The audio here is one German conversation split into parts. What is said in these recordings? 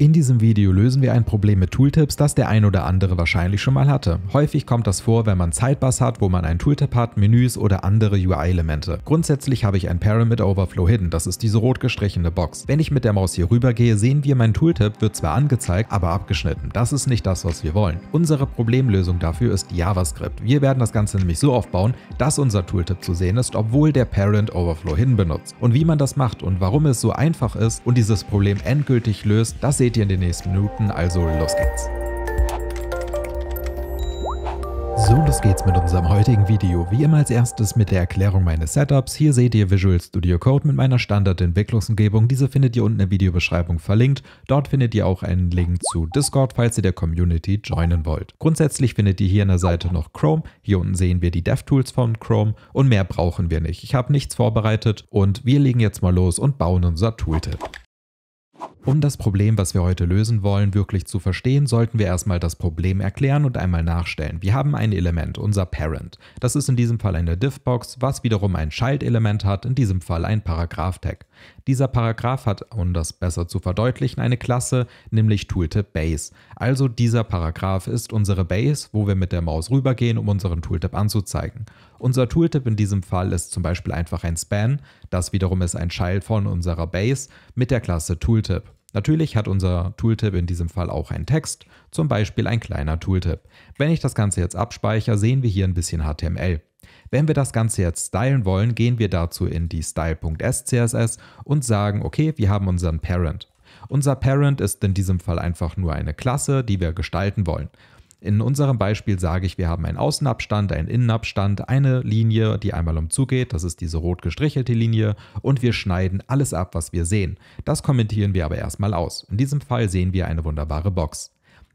In diesem Video lösen wir ein Problem mit Tooltips, das der ein oder andere wahrscheinlich schon mal hatte. Häufig kommt das vor, wenn man Sidebars hat, wo man ein Tooltip hat, Menüs oder andere UI-Elemente. Grundsätzlich habe ich ein Pyramid Overflow hidden, das ist diese rot gestrichene Box. Wenn ich mit der Maus hier rüber gehe, sehen wir, mein Tooltip wird zwar angezeigt, aber abgeschnitten. Das ist nicht das, was wir wollen. Unsere Problemlösung dafür ist JavaScript. Wir werden das Ganze nämlich so aufbauen, dass unser Tooltip zu sehen ist, obwohl der Parent Overflow hidden benutzt. Und wie man das macht und warum es so einfach ist und dieses Problem endgültig löst, das seht seht ihr in den nächsten Minuten, also los geht's. So, los geht's mit unserem heutigen Video. Wie immer als erstes mit der Erklärung meines Setups. Hier seht ihr Visual Studio Code mit meiner Standard-Entwicklungsumgebung. Diese findet ihr unten in der Videobeschreibung verlinkt. Dort findet ihr auch einen Link zu Discord, falls ihr der Community joinen wollt. Grundsätzlich findet ihr hier an der Seite noch Chrome. Hier unten sehen wir die DevTools von Chrome und mehr brauchen wir nicht. Ich habe nichts vorbereitet und wir legen jetzt mal los und bauen unser Tooltip. Um das Problem, was wir heute lösen wollen, wirklich zu verstehen, sollten wir erstmal das Problem erklären und einmal nachstellen. Wir haben ein Element, unser Parent. Das ist in diesem Fall eine Diffbox, was wiederum ein Child-Element hat, in diesem Fall ein Paragraph-Tag. Dieser Paragraph hat, um das besser zu verdeutlichen, eine Klasse, nämlich Tooltip Base. Also dieser Paragraph ist unsere Base, wo wir mit der Maus rübergehen, um unseren Tooltip anzuzeigen. Unser Tooltip in diesem Fall ist zum Beispiel einfach ein Span, das wiederum ist ein Child von unserer Base mit der Klasse Tooltip. Natürlich hat unser Tooltip in diesem Fall auch einen Text, zum Beispiel ein kleiner Tooltip. Wenn ich das Ganze jetzt abspeichere, sehen wir hier ein bisschen HTML. Wenn wir das Ganze jetzt stylen wollen, gehen wir dazu in die style.scss und sagen, okay, wir haben unseren Parent. Unser Parent ist in diesem Fall einfach nur eine Klasse, die wir gestalten wollen. In unserem Beispiel sage ich, wir haben einen Außenabstand, einen Innenabstand, eine Linie, die einmal umzugeht, das ist diese rot gestrichelte Linie, und wir schneiden alles ab, was wir sehen. Das kommentieren wir aber erstmal aus. In diesem Fall sehen wir eine wunderbare Box.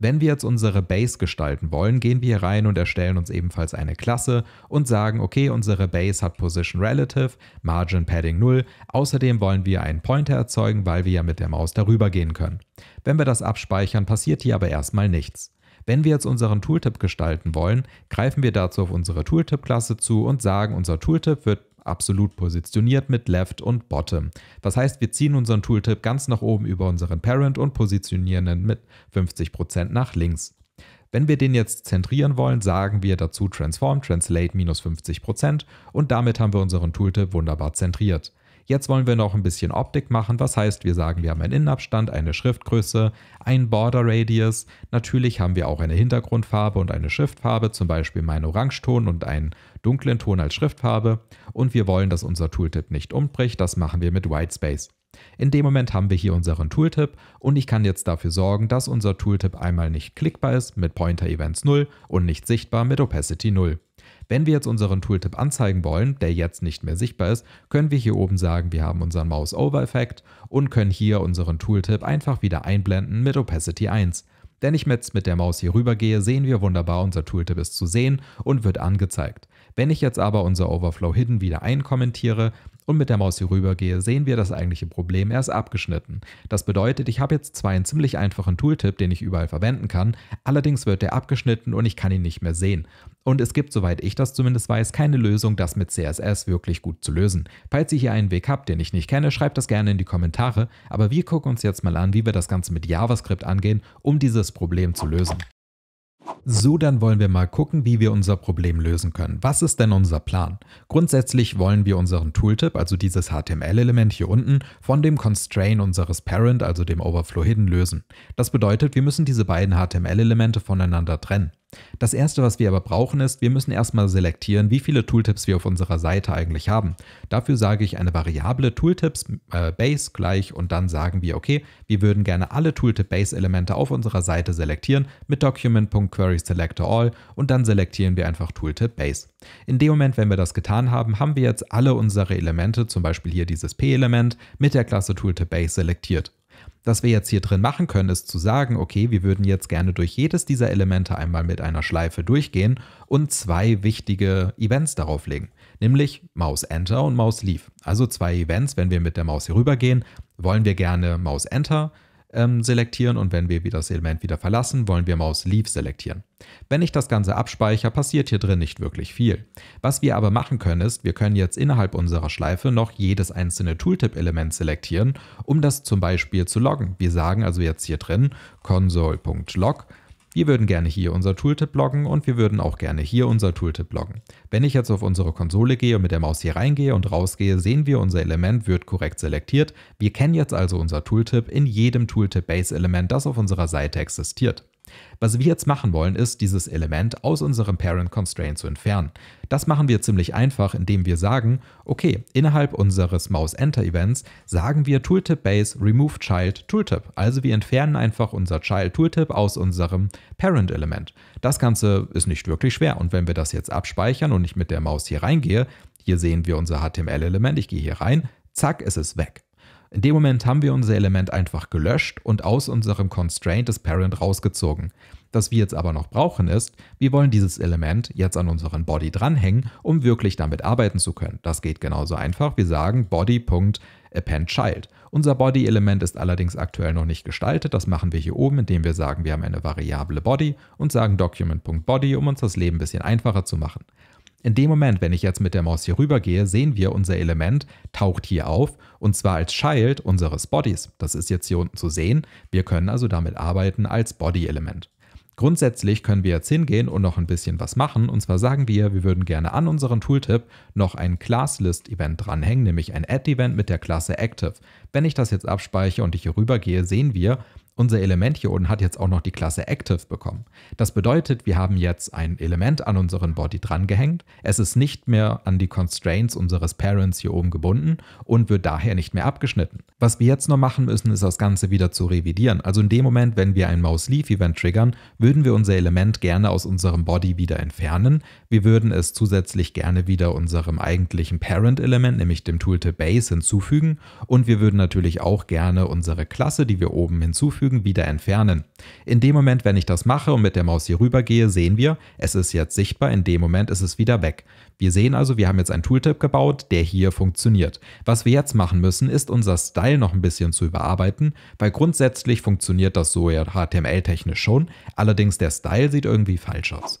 Wenn wir jetzt unsere Base gestalten wollen, gehen wir hier rein und erstellen uns ebenfalls eine Klasse und sagen, okay, unsere Base hat Position Relative, Margin Padding 0. Außerdem wollen wir einen Pointer erzeugen, weil wir ja mit der Maus darüber gehen können. Wenn wir das abspeichern, passiert hier aber erstmal nichts. Wenn wir jetzt unseren Tooltip gestalten wollen, greifen wir dazu auf unsere Tooltip-Klasse zu und sagen, unser Tooltip wird absolut positioniert mit Left und Bottom. Das heißt, wir ziehen unseren Tooltip ganz nach oben über unseren Parent und positionieren ihn mit 50% nach links. Wenn wir den jetzt zentrieren wollen, sagen wir dazu Transform Translate minus 50% und damit haben wir unseren Tooltip wunderbar zentriert. Jetzt wollen wir noch ein bisschen Optik machen. Was heißt, wir sagen, wir haben einen Innenabstand, eine Schriftgröße, einen Border Radius. Natürlich haben wir auch eine Hintergrundfarbe und eine Schriftfarbe, zum Beispiel meinen Orangeton und einen dunklen Ton als Schriftfarbe. Und wir wollen, dass unser Tooltip nicht umbricht. Das machen wir mit Whitespace. In dem Moment haben wir hier unseren Tooltip und ich kann jetzt dafür sorgen, dass unser Tooltip einmal nicht klickbar ist mit Pointer Events 0 und nicht sichtbar mit Opacity 0. Wenn wir jetzt unseren Tooltip anzeigen wollen, der jetzt nicht mehr sichtbar ist, können wir hier oben sagen, wir haben unseren Mouse-Over-Effekt und können hier unseren Tooltip einfach wieder einblenden mit Opacity 1. Wenn ich jetzt mit der Maus hier rüber gehe, sehen wir wunderbar, unser Tooltip ist zu sehen und wird angezeigt. Wenn ich jetzt aber unser Overflow Hidden wieder einkommentiere, und mit der Maus hier rüber gehe, sehen wir das eigentliche Problem erst abgeschnitten. Das bedeutet, ich habe jetzt zwar einen ziemlich einfachen Tooltip, den ich überall verwenden kann, allerdings wird der abgeschnitten und ich kann ihn nicht mehr sehen. Und es gibt, soweit ich das zumindest weiß, keine Lösung, das mit CSS wirklich gut zu lösen. Falls ihr hier einen Weg habt, den ich nicht kenne, schreibt das gerne in die Kommentare, aber wir gucken uns jetzt mal an, wie wir das Ganze mit JavaScript angehen, um dieses Problem zu lösen. So, dann wollen wir mal gucken, wie wir unser Problem lösen können. Was ist denn unser Plan? Grundsätzlich wollen wir unseren Tooltip, also dieses HTML-Element hier unten, von dem Constrain unseres Parent, also dem Overflow Hidden, lösen. Das bedeutet, wir müssen diese beiden HTML-Elemente voneinander trennen. Das erste, was wir aber brauchen, ist, wir müssen erstmal selektieren, wie viele Tooltips wir auf unserer Seite eigentlich haben. Dafür sage ich eine Variable Tooltips äh, Base gleich und dann sagen wir, okay, wir würden gerne alle Tooltip Base Elemente auf unserer Seite selektieren mit Document.querySelectorAll und dann selektieren wir einfach Tooltip Base. In dem Moment, wenn wir das getan haben, haben wir jetzt alle unsere Elemente, zum Beispiel hier dieses P-Element, mit der Klasse Tooltip Base selektiert. Was wir jetzt hier drin machen können, ist zu sagen, okay, wir würden jetzt gerne durch jedes dieser Elemente einmal mit einer Schleife durchgehen und zwei wichtige Events darauf legen, nämlich Maus Enter und Maus Leave. Also zwei Events, wenn wir mit der Maus hier rübergehen, wollen wir gerne Maus Enter ähm, selektieren und wenn wir das Element wieder verlassen, wollen wir Maus Leave selektieren. Wenn ich das Ganze abspeichere, passiert hier drin nicht wirklich viel. Was wir aber machen können ist, wir können jetzt innerhalb unserer Schleife noch jedes einzelne Tooltip-Element selektieren, um das zum Beispiel zu loggen. Wir sagen also jetzt hier drin console.log wir würden gerne hier unser Tooltip bloggen und wir würden auch gerne hier unser Tooltip bloggen. Wenn ich jetzt auf unsere Konsole gehe und mit der Maus hier reingehe und rausgehe, sehen wir, unser Element wird korrekt selektiert. Wir kennen jetzt also unser Tooltip in jedem Tooltip-Base-Element, das auf unserer Seite existiert. Was wir jetzt machen wollen, ist, dieses Element aus unserem Parent Constraint zu entfernen. Das machen wir ziemlich einfach, indem wir sagen, okay, innerhalb unseres Mouse-Enter-Events sagen wir Tooltip-Base Remove Child Tooltip. Also wir entfernen einfach unser Child Tooltip aus unserem Parent-Element. Das Ganze ist nicht wirklich schwer und wenn wir das jetzt abspeichern und ich mit der Maus hier reingehe, hier sehen wir unser HTML-Element, ich gehe hier rein, zack, ist es weg. In dem Moment haben wir unser Element einfach gelöscht und aus unserem Constraint das Parent rausgezogen. Was wir jetzt aber noch brauchen ist, wir wollen dieses Element jetzt an unseren Body dranhängen, um wirklich damit arbeiten zu können. Das geht genauso einfach. Wir sagen body.appendChild. Unser Body-Element ist allerdings aktuell noch nicht gestaltet. Das machen wir hier oben, indem wir sagen, wir haben eine Variable Body und sagen document.body, um uns das Leben ein bisschen einfacher zu machen. In dem Moment, wenn ich jetzt mit der Maus hier rüber gehe, sehen wir, unser Element taucht hier auf und zwar als Child unseres Bodies. Das ist jetzt hier unten zu sehen. Wir können also damit arbeiten als Body-Element. Grundsätzlich können wir jetzt hingehen und noch ein bisschen was machen. Und zwar sagen wir, wir würden gerne an unseren Tooltip noch ein ClassList-Event dranhängen, nämlich ein Add-Event mit der Klasse Active. Wenn ich das jetzt abspeichere und ich hier rüber gehe, sehen wir, unser Element hier unten hat jetzt auch noch die Klasse Active bekommen. Das bedeutet, wir haben jetzt ein Element an unseren Body drangehängt. Es ist nicht mehr an die Constraints unseres Parents hier oben gebunden und wird daher nicht mehr abgeschnitten. Was wir jetzt noch machen müssen, ist das Ganze wieder zu revidieren. Also in dem Moment, wenn wir ein Mouse Leaf Event triggern, würden wir unser Element gerne aus unserem Body wieder entfernen. Wir würden es zusätzlich gerne wieder unserem eigentlichen Parent Element, nämlich dem Tooltip Base hinzufügen und wir würden natürlich auch gerne unsere Klasse, die wir oben hinzufügen, hinzufügen, wieder entfernen. In dem Moment, wenn ich das mache und mit der Maus hier rüber gehe, sehen wir, es ist jetzt sichtbar, in dem Moment ist es wieder weg. Wir sehen also, wir haben jetzt einen Tooltip gebaut, der hier funktioniert. Was wir jetzt machen müssen, ist unser Style noch ein bisschen zu überarbeiten, weil grundsätzlich funktioniert das so ja HTML-technisch schon, allerdings der Style sieht irgendwie falsch aus.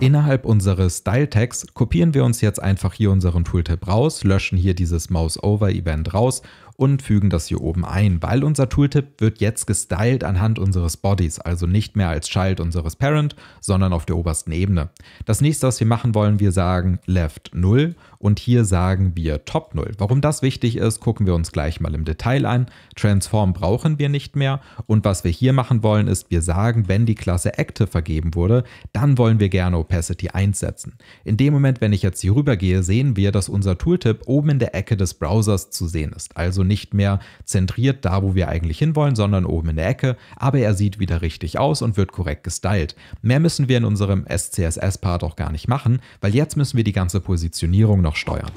Innerhalb unseres Style-Tags kopieren wir uns jetzt einfach hier unseren Tooltip raus, löschen hier dieses Mouse-Over-Event raus und fügen das hier oben ein, weil unser Tooltip wird jetzt gestylt anhand unseres Bodies, also nicht mehr als Child unseres Parent, sondern auf der obersten Ebene. Das nächste, was wir machen wollen, wir sagen Left 0 und hier sagen wir Top 0. Warum das wichtig ist, gucken wir uns gleich mal im Detail an. Transform brauchen wir nicht mehr und was wir hier machen wollen, ist, wir sagen, wenn die Klasse Active vergeben wurde, dann wollen wir gerne Opacity 1 setzen. In dem Moment, wenn ich jetzt hier rüber gehe, sehen wir, dass unser Tooltip oben in der Ecke des Browsers zu sehen ist, also also nicht mehr zentriert da, wo wir eigentlich hinwollen, sondern oben in der Ecke, aber er sieht wieder richtig aus und wird korrekt gestylt. Mehr müssen wir in unserem SCSS-Part auch gar nicht machen, weil jetzt müssen wir die ganze Positionierung noch steuern.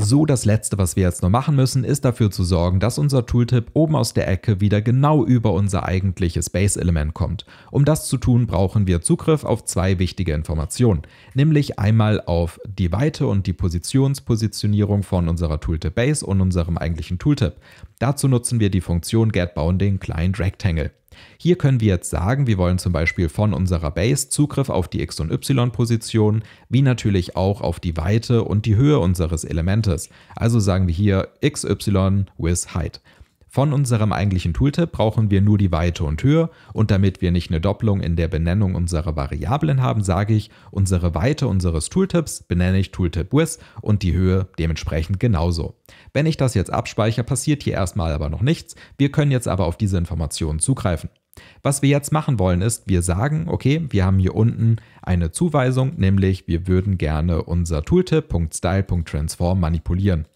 So, das letzte, was wir jetzt noch machen müssen, ist dafür zu sorgen, dass unser Tooltip oben aus der Ecke wieder genau über unser eigentliches Base-Element kommt. Um das zu tun, brauchen wir Zugriff auf zwei wichtige Informationen, nämlich einmal auf die Weite und die Positionspositionierung von unserer Tooltip Base und unserem eigentlichen Tooltip. Dazu nutzen wir die Funktion getBounding kleinen Rectangle. Hier können wir jetzt sagen, wir wollen zum Beispiel von unserer Base Zugriff auf die X- und Y-Position, wie natürlich auch auf die Weite und die Höhe unseres Elementes. Also sagen wir hier XY with Height. Von unserem eigentlichen Tooltip brauchen wir nur die Weite und Höhe und damit wir nicht eine Doppelung in der Benennung unserer Variablen haben, sage ich, unsere Weite unseres Tooltips benenne ich Tooltip with und die Höhe dementsprechend genauso. Wenn ich das jetzt abspeichere, passiert hier erstmal aber noch nichts, wir können jetzt aber auf diese Informationen zugreifen. Was wir jetzt machen wollen ist, wir sagen, okay, wir haben hier unten eine Zuweisung, nämlich wir würden gerne unser Tooltip.style.transform manipulieren.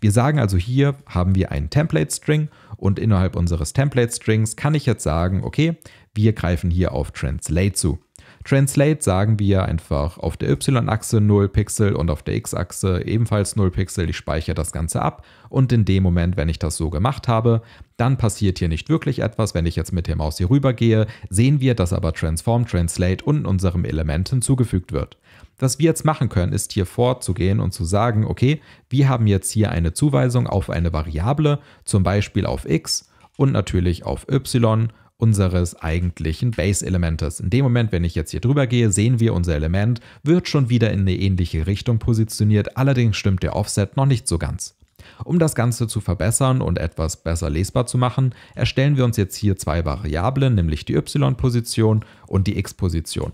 Wir sagen also hier haben wir einen Template String und innerhalb unseres Template Strings kann ich jetzt sagen, okay, wir greifen hier auf Translate zu. Translate sagen wir einfach auf der Y-Achse 0 Pixel und auf der X-Achse ebenfalls 0 Pixel. Ich speichere das Ganze ab und in dem Moment, wenn ich das so gemacht habe, dann passiert hier nicht wirklich etwas. Wenn ich jetzt mit der Maus hier rüber gehe, sehen wir, dass aber Transform Translate unten unserem Element hinzugefügt wird. Was wir jetzt machen können, ist hier vorzugehen und zu sagen, okay, wir haben jetzt hier eine Zuweisung auf eine Variable, zum Beispiel auf x und natürlich auf y unseres eigentlichen Base-Elementes. In dem Moment, wenn ich jetzt hier drüber gehe, sehen wir, unser Element wird schon wieder in eine ähnliche Richtung positioniert, allerdings stimmt der Offset noch nicht so ganz. Um das Ganze zu verbessern und etwas besser lesbar zu machen, erstellen wir uns jetzt hier zwei Variablen, nämlich die y-Position und die x-Position.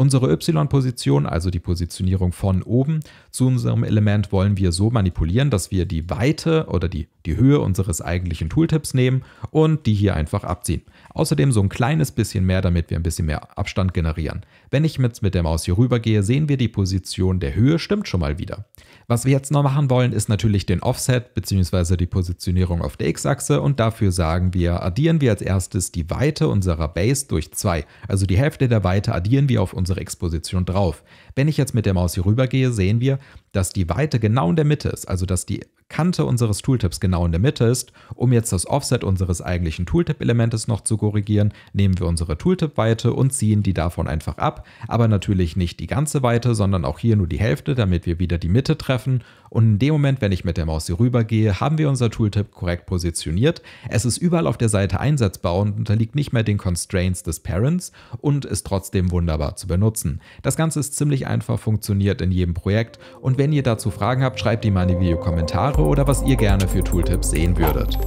Unsere Y-Position, also die Positionierung von oben, zu unserem Element wollen wir so manipulieren, dass wir die Weite oder die, die Höhe unseres eigentlichen Tooltips nehmen und die hier einfach abziehen. Außerdem so ein kleines bisschen mehr, damit wir ein bisschen mehr Abstand generieren. Wenn ich jetzt mit der Maus hier rüber gehe, sehen wir die Position der Höhe stimmt schon mal wieder. Was wir jetzt noch machen wollen, ist natürlich den Offset bzw. die Positionierung auf der X-Achse und dafür sagen wir, addieren wir als erstes die Weite unserer Base durch 2. Also die Hälfte der Weite addieren wir auf unsere unsere Exposition drauf. Wenn ich jetzt mit der Maus hier rüber gehe, sehen wir, dass die Weite genau in der Mitte ist, also dass die Kante unseres Tooltips genau in der Mitte ist. Um jetzt das Offset unseres eigentlichen Tooltip-Elementes noch zu korrigieren, nehmen wir unsere Tooltip-Weite und ziehen die davon einfach ab, aber natürlich nicht die ganze Weite, sondern auch hier nur die Hälfte, damit wir wieder die Mitte treffen. Und in dem Moment, wenn ich mit der Maus hier rüber gehe, haben wir unser Tooltip korrekt positioniert. Es ist überall auf der Seite einsetzbar und unterliegt nicht mehr den Constraints des Parents und ist trotzdem wunderbar zu benutzen. Das Ganze ist ziemlich einfach, funktioniert in jedem Projekt und wenn ihr dazu Fragen habt, schreibt die mal in die Videokommentare oder was ihr gerne für Tooltips sehen würdet.